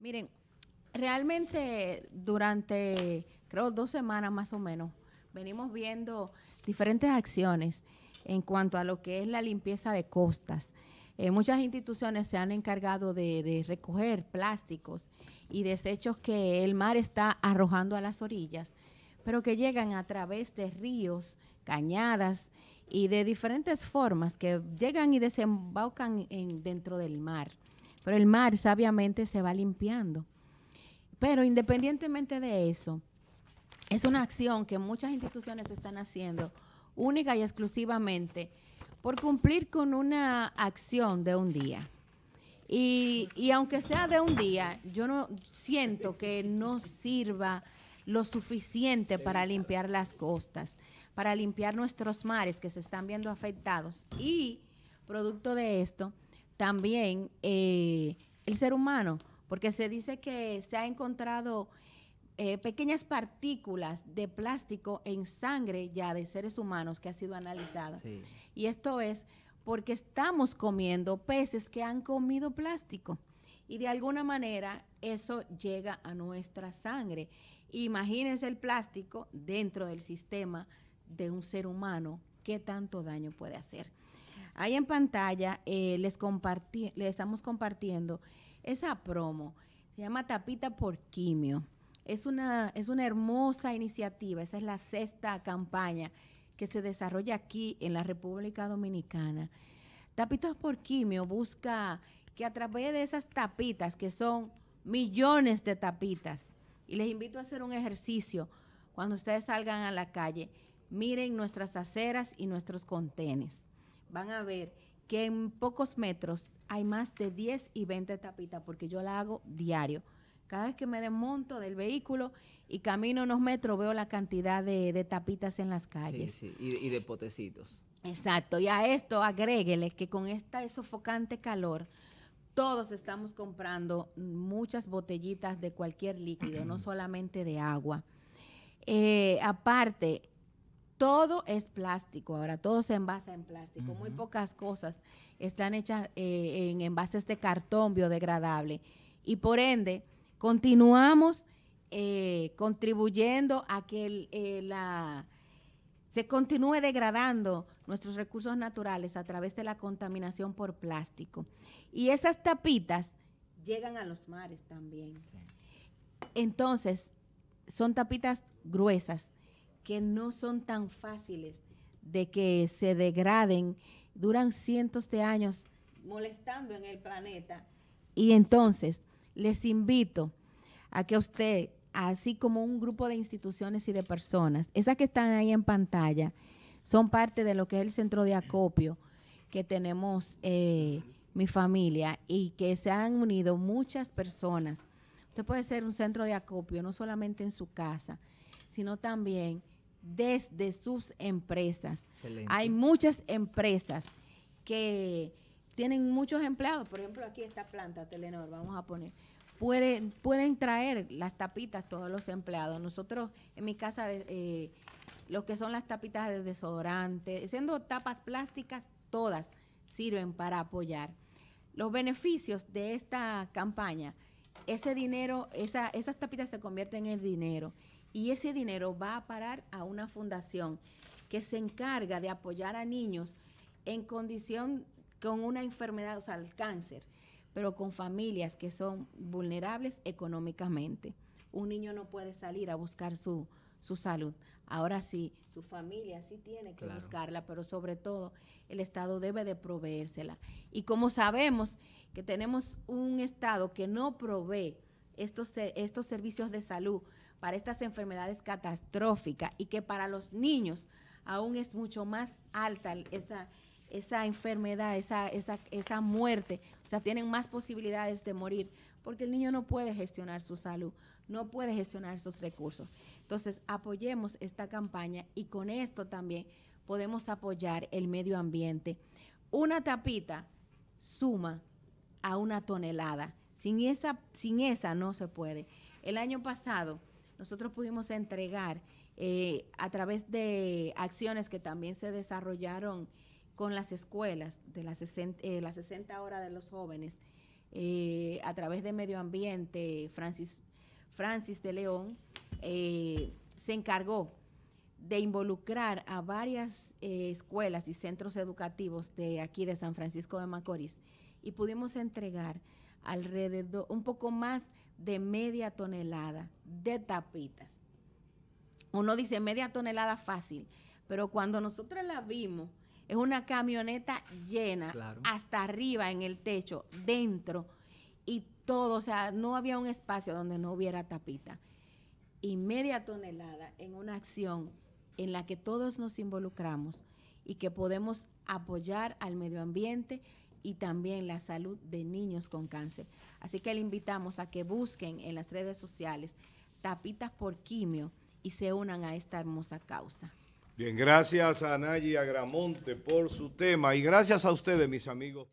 Miren, realmente durante, creo, dos semanas más o menos, venimos viendo diferentes acciones en cuanto a lo que es la limpieza de costas. Eh, muchas instituciones se han encargado de, de, recoger plásticos y desechos que el mar está arrojando a las orillas, pero que llegan a través de ríos, cañadas y de diferentes formas que llegan y desembocan en, dentro del mar pero el mar sabiamente se va limpiando. Pero independientemente de eso, es una acción que muchas instituciones están haciendo única y exclusivamente por cumplir con una acción de un día. Y, aunque sea de un día, yo no siento que no sirva lo suficiente para limpiar las costas, para limpiar nuestros mares que se están viendo afectados. Y producto de esto, también eh, el ser humano, porque se dice que se ha encontrado eh, pequeñas partículas de plástico en sangre ya de seres humanos que ha sido analizada. Y esto es porque estamos comiendo peces que han comido plástico y de alguna manera eso llega a nuestra sangre. Imagínense el plástico dentro del sistema de un ser humano, qué tanto daño puede hacer. Ahí en pantalla eh, les, estamos compartiendo esa promo. Se llama Tapita por Quimio. Es una, es una hermosa iniciativa. Esa es la sexta campaña que se desarrolla aquí en la República Dominicana. Tapitas por Quimio busca que a través de esas tapitas, que son millones de tapitas, y les invito a hacer un ejercicio cuando ustedes salgan a la calle, miren nuestras aceras y nuestros contenes van a ver que en pocos metros hay más de 10 y 20 tapitas, porque yo la hago diario. Cada vez que me desmonto del vehículo y camino unos metros, veo la cantidad de, tapitas en las calles. Y, de potecitos. Exacto. Y a esto agréguele que con esta sofocante calor, todos estamos comprando muchas botellitas de cualquier líquido, no solamente de agua. Eh, aparte, todo es plástico, ahora todo se envasa en plástico, muy pocas cosas están hechas eh, en envases de cartón biodegradable y por ende continuamos eh, contribuyendo a que eh, la, se continúe degradando nuestros recursos naturales a través de la contaminación por plástico. Y esas tapitas llegan a los mares también. Entonces, son tapitas gruesas que no son tan fáciles de que se degraden, duran cientos de años molestando en el planeta. Y entonces les invito a que usted, así como un grupo de instituciones y de personas, esas que están ahí en pantalla, son parte de lo que es el centro de acopio que tenemos eh, mi familia y que se han unido muchas personas. Usted puede ser un centro de acopio, no solamente en su casa, sino también desde sus empresas. Hay muchas empresas que tienen muchos empleados, por ejemplo, aquí esta planta Telenor, vamos a poner, pueden, pueden traer las tapitas todos los empleados. Nosotros en mi casa, eh, lo que son las tapitas de desodorante, siendo tapas plásticas, todas sirven para apoyar. Los beneficios de esta campaña, ese dinero, esa, esas tapitas se convierten en dinero y ese dinero va a parar a una fundación que se encarga de apoyar a niños en condición con una enfermedad, o sea, el cáncer, pero con familias que son vulnerables económicamente. Un niño no puede salir a buscar su, salud. Ahora sí, su familia sí tiene que buscarla, pero sobre todo el Estado debe de proveérsela. Y como sabemos que tenemos un Estado que no provee estos, eh, estos servicios de salud para estas enfermedades catastróficas y que para los niños aún es mucho más alta esa, enfermedad, esa, esa, esa muerte. O sea, tienen más posibilidades de morir porque el niño no puede gestionar su salud, no puede gestionar sus recursos. Entonces, apoyemos esta campaña y con esto también podemos apoyar el medio ambiente. Una tapita suma a una tonelada. Sin esa, sin esa no se puede. El año pasado nosotros pudimos entregar eh, a través de acciones que también se desarrollaron con las escuelas de las 60, eh, 60 horas de los jóvenes, eh, a través de medio ambiente, Francis, Francis de León eh, se encargó de involucrar a varias escuelas y centros educativos de aquí de San Francisco de Macorís y pudimos entregar alrededor, un poco más de media tonelada de tapitas. Uno dice media tonelada fácil, pero cuando nosotros la vimos, es una camioneta llena hasta arriba en el techo, dentro y todo, o sea, no había un espacio donde no hubiera tapita. Y media tonelada en una acción en la que todos nos involucramos y que podemos apoyar al medio ambiente y también la salud de niños con cáncer. Así que le invitamos a que busquen en las redes sociales tapitas por quimio y se unan a esta hermosa causa. Bien, gracias a Nayi Agramonte por su tema y gracias a ustedes, mis amigos.